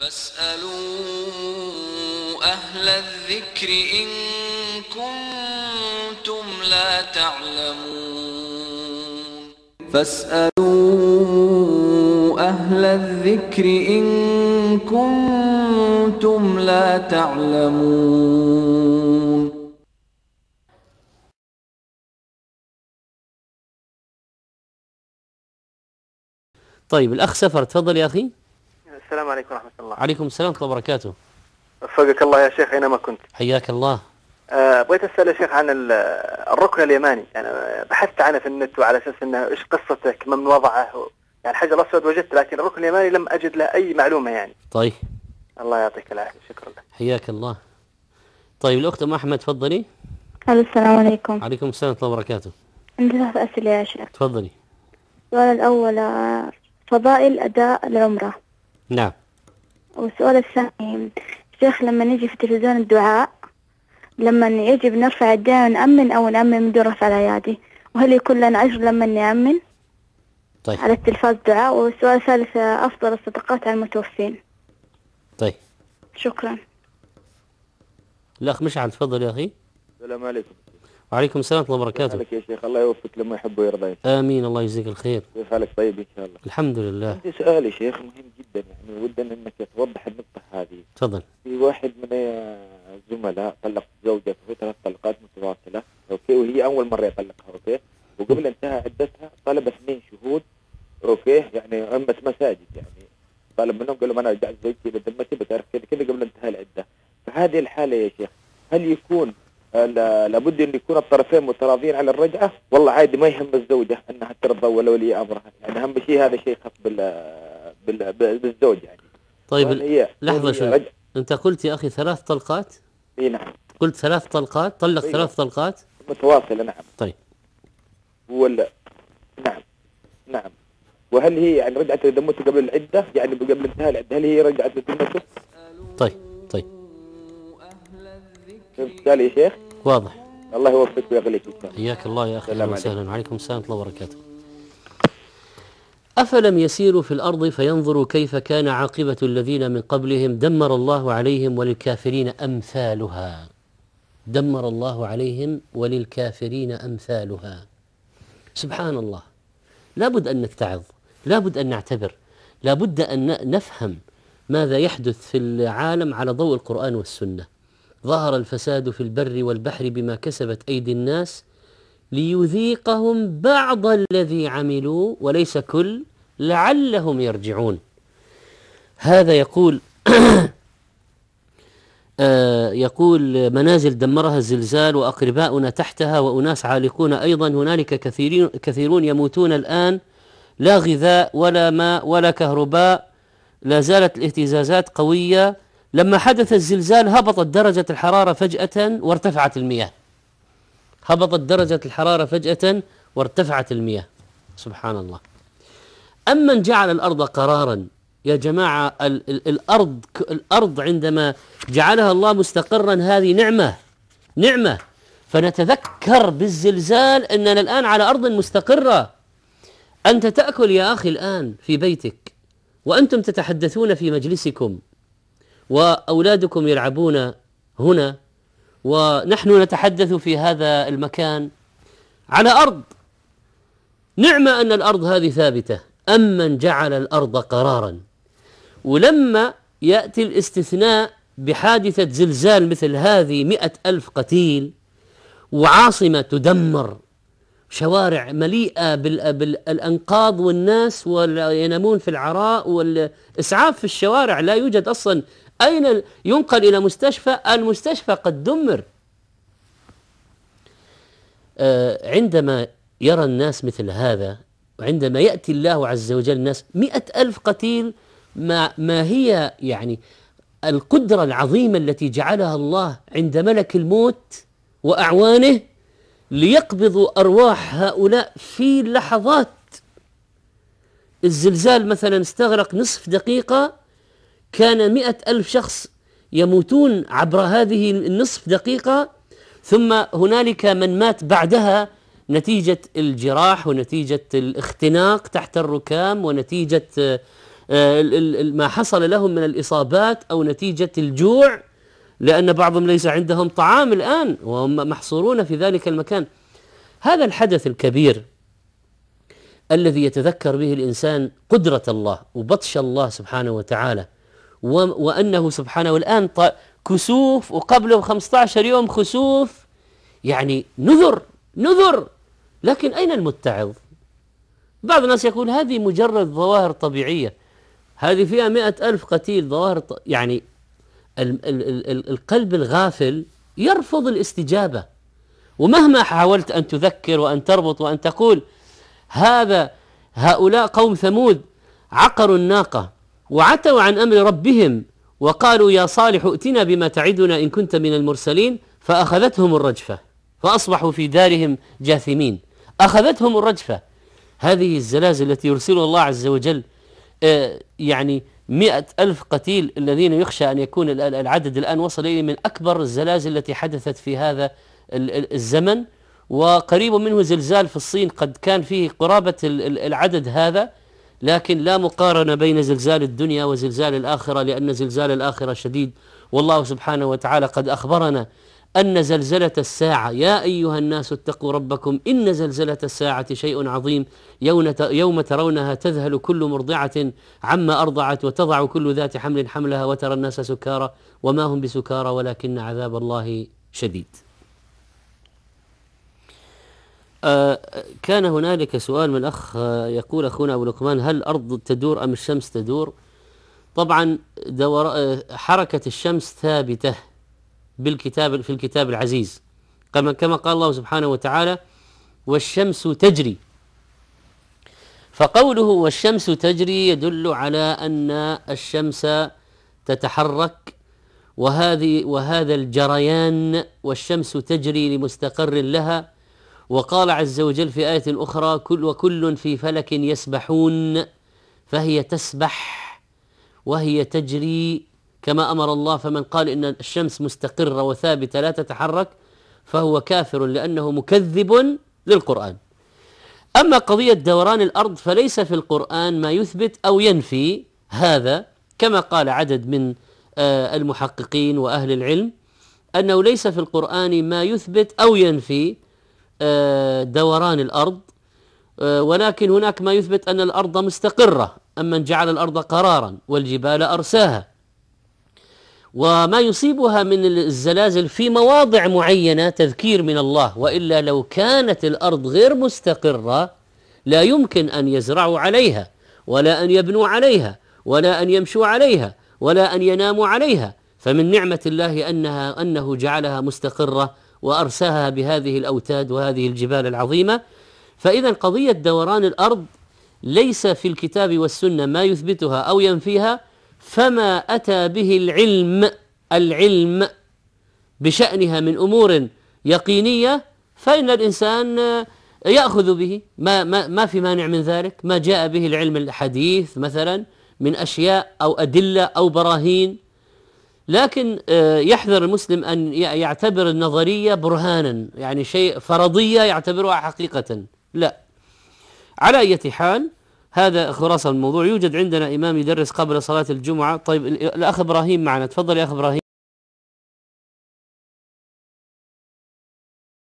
فاسألوا أهل الذكر إن كنتم لا تعلمون فاسألوا أهل الذكر إن كنتم لا تعلمون طيب الأخ سفر تفضل يا أخي السلام عليكم ورحمة الله عليكم السلام ورحمة الله وبركاته وفقك الله يا شيخ أينما كنت حياك الله آه، بغيت أسأل يا شيخ عن الركن اليماني أنا بحثت عنه في النت وعلى أساس أنه إيش قصته من وضعه يعني حجر الأسود وجدت لكن الركن اليماني لم أجد له أي معلومة يعني طيب الله يعطيك العافية شكرا لك حياك الله طيب الأخت أم أحمد تفضلي السلام عليكم عليكم السلام ورحمة الله وبركاته عندي ثلاث أسئلة يا شيخ تفضلي السؤال الأول آه، فضائل أداء العمرة نعم والسؤال الثاني شيخ لما نجي في التلفزيون الدعاء لما يجب نرفع الدعاء نأمن أو نأمن من دون رفع الأيادي وهل يكون لنا أجر لما نأمن طيب. على التلفاز دعاء والسؤال الثالث أفضل الصدقات على المتوفين طيب شكرا الأخ مشعل تفضل يا أخي السلام عليكم وعليكم السلام ورحمه الله وبركاته. كيف يا شيخ الله يوفقك لما يحب ويرضى. امين الله يجزيك الخير. كيف حالك طيب ان شاء الله؟ الحمد لله. عندي سؤال يا شيخ مهم جدا يعني ودنا انك توضح النقطه هذه. تفضل. في واحد من الزملاء طلق زوجته في ثلاث طلقات متواصله اوكي وهي اول مره يطلقها اوكي وقبل نعم. انتهى عدتها طلب اثنين شهود اوكي يعني عمة مساجد يعني طلب منهم قال لهم انا رجعت زوجتي لذمتي بتعرف كذا كذا قبل انتهى العده فهذه الحاله يا شيخ هل يكون لابد ان يكون الطرفين متراضيين على الرجعه والله عادي ما يهم الزوجه انها ترضى ولا ولي امرها يعني اهم شيء هذا شيء خاص بال بالزوج يعني طيب لحظه شوي رجع. انت قلت يا اخي ثلاث طلقات اي نعم قلت ثلاث طلقات طلق إيه. ثلاث نعم. طلقات متواصله نعم طيب ولا نعم نعم وهل هي يعني رجعت لذمته قبل العده يعني قبل انتهاء العده هل هي رجعت لذمته؟ طيب طيب فهمت يا إيه شيخ؟ واضح الله يوفقك ويغليك حياك الله يا أخي أهلا وسهلا وعليكم السلام ورحمة الله وبركاته أفلم يسيروا في الأرض فينظروا كيف كان عاقبة الذين من قبلهم دمر الله عليهم وللكافرين أمثالها دمر الله عليهم وللكافرين أمثالها سبحان الله لابد أن نتعظ لابد أن نعتبر لابد أن نفهم ماذا يحدث في العالم على ضوء القرآن والسنة ظهر الفساد في البر والبحر بما كسبت أيدي الناس ليذيقهم بعض الذي عملوا وليس كل لعلهم يرجعون هذا يقول آه يقول منازل دمرها الزلزال وأقرباؤنا تحتها وأناس عالقون أيضا هنالك كثيرين, كثيرون يموتون الآن لا غذاء ولا ماء ولا كهرباء لا زالت الاهتزازات قوية لما حدث الزلزال هبطت درجة الحرارة فجأة وارتفعت المياه هبطت درجة الحرارة فجأة وارتفعت المياه سبحان الله من جعل الأرض قرارا يا جماعة الأرض الأرض عندما جعلها الله مستقرا هذه نعمة نعمة فنتذكر بالزلزال أننا الآن على أرض مستقرة أنت تأكل يا أخي الآن في بيتك وأنتم تتحدثون في مجلسكم واولادكم يلعبون هنا ونحن نتحدث في هذا المكان على ارض نعمه ان الارض هذه ثابته امن جعل الارض قرارا ولما ياتي الاستثناء بحادثه زلزال مثل هذه مئة الف قتيل وعاصمه تدمر شوارع مليئة بالأنقاض والناس وينامون في العراء والإسعاف في الشوارع لا يوجد أصلا أين ينقل إلى مستشفى المستشفى قد دمر آه، عندما يرى الناس مثل هذا وعندما يأتي الله عز وجل الناس مئة ألف قتيل ما, ما هي يعني القدرة العظيمة التي جعلها الله عند ملك الموت وأعوانه ليقبضوا أرواح هؤلاء في لحظات الزلزال مثلا استغرق نصف دقيقة كان مئة ألف شخص يموتون عبر هذه النصف دقيقة ثم هنالك من مات بعدها نتيجة الجراح ونتيجة الاختناق تحت الركام ونتيجة آه، ما حصل لهم من الإصابات أو نتيجة الجوع لأن بعضهم ليس عندهم طعام الآن وهم محصورون في ذلك المكان هذا الحدث الكبير الذي يتذكر به الإنسان قدرة الله وبطش الله سبحانه وتعالى وأنه سبحانه والآن كسوف وقبله 15 يوم خسوف يعني نذر نذر لكن أين المتعظ بعض الناس يقول هذه مجرد ظواهر طبيعية هذه فيها مئة ألف قتيل ظواهر ط... يعني ال... ال... ال... القلب الغافل يرفض الاستجابة ومهما حاولت أن تذكر وأن تربط وأن تقول هذا هؤلاء قوم ثمود عقروا الناقة وعتوا عن امر ربهم وقالوا يا صالح ائتنا بما تعدنا ان كنت من المرسلين فاخذتهم الرجفه فاصبحوا في دارهم جاثمين اخذتهم الرجفه هذه الزلازل التي يرسلها الله عز وجل آه، يعني مئة ألف قتيل الذين يخشى أن يكون العدد الآن وصل إليه من أكبر الزلازل التي حدثت في هذا الزمن وقريب منه زلزال في الصين قد كان فيه قرابة العدد هذا لكن لا مقارنة بين زلزال الدنيا وزلزال الآخرة لأن زلزال الآخرة شديد والله سبحانه وتعالى قد أخبرنا أن زلزلة الساعة يا أيها الناس اتقوا ربكم إن زلزلة الساعة شيء عظيم يوم ترونها تذهل كل مرضعة عما أرضعت وتضع كل ذات حمل حملها وترى الناس سكارى وما هم بسكارى ولكن عذاب الله شديد آه، كان هنالك سؤال من أخ آه، يقول أخونا أبو لقمان هل الأرض تدور أم الشمس تدور طبعا دور آه، حركة الشمس ثابتة بالكتاب في الكتاب العزيز كما كما قال الله سبحانه وتعالى والشمس تجري فقوله والشمس تجري يدل على أن الشمس تتحرك وهذه وهذا الجريان والشمس تجري لمستقر لها وقال عز وجل في آية أخرى كل وكل في فلك يسبحون فهي تسبح وهي تجري كما أمر الله فمن قال إن الشمس مستقرة وثابتة لا تتحرك فهو كافر لأنه مكذب للقرآن أما قضية دوران الأرض فليس في القرآن ما يثبت أو ينفي هذا كما قال عدد من آه، المحققين وأهل العلم أنه ليس في القرآن ما يثبت أو ينفي آه، دوران الارض آه، ولكن هناك ما يثبت ان الارض مستقره اما من جعل الارض قرارا والجبال ارساها وما يصيبها من الزلازل في مواضع معينه تذكير من الله والا لو كانت الارض غير مستقره لا يمكن ان يزرعوا عليها ولا ان يبنوا عليها ولا ان يمشوا عليها ولا ان يناموا عليها فمن نعمه الله انها انه جعلها مستقره وأرساها بهذه الأوتاد وهذه الجبال العظيمة فإذا قضية دوران الأرض ليس في الكتاب والسنة ما يثبتها أو ينفيها فما أتى به العلم العلم بشأنها من أمور يقينية فإن الإنسان يأخذ به ما, ما, ما في مانع من ذلك ما جاء به العلم الحديث مثلا من أشياء أو أدلة أو براهين لكن آه، يحذر المسلم أن يعتبر النظرية برهانا يعني شيء فرضية يعتبرها حقيقة لا على أي حال هذا خلاصة الموضوع يوجد عندنا إمام يدرس قبل صلاة الجمعة طيب الأخ إبراهيم معنا تفضل يا أخ إبراهيم